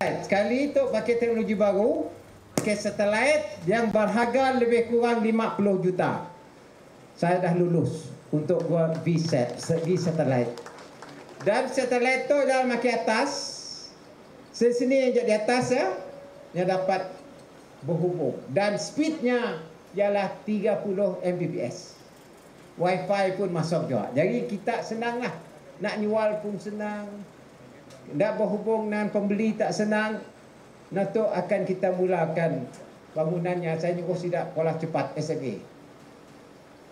Sekali itu pakai teknologi baru, pakai satelit yang berharga lebih kurang 50 juta. Saya dah lulus untuk buat VSAT, segi satelit. Dan satelit itu dalam maki atas, saya sini yang di atas ya, yang dapat berhubung. Dan speednya ialah 30 Mbps. Wi-Fi pun masuk juga. Jadi kita senanglah nak nyual pun senang, dan berhubung dengan pembeli tak senang nato akan kita mulakan bangunannya saya juga tidak kolah cepat SG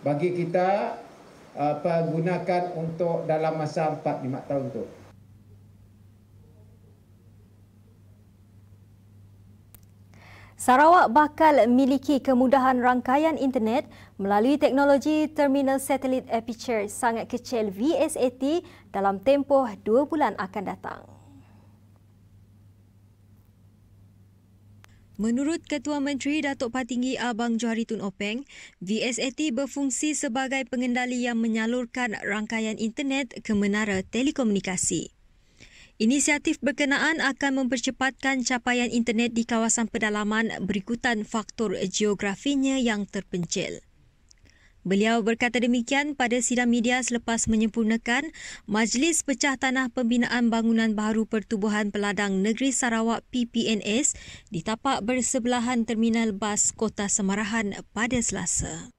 bagi kita apa ah, gunakan untuk dalam masa 4 5 tahun tu Sarawak bakal miliki kemudahan rangkaian internet melalui teknologi terminal satelit Aperture sangat kecil VSAT dalam tempoh dua bulan akan datang. Menurut Ketua Menteri Datuk Patinggi Abang Johari Tun Openg, VSAT berfungsi sebagai pengendali yang menyalurkan rangkaian internet ke menara telekomunikasi. Inisiatif berkenaan akan mempercepatkan capaian internet di kawasan pedalaman berikutan faktor geografinya yang terpencil. Beliau berkata demikian pada sidang media selepas menyempurnakan Majlis Pecah Tanah Pembinaan Bangunan Baru Pertubuhan Peladang Negeri Sarawak PPNS di tapak bersebelahan terminal bas Kota Semarahan pada Selasa.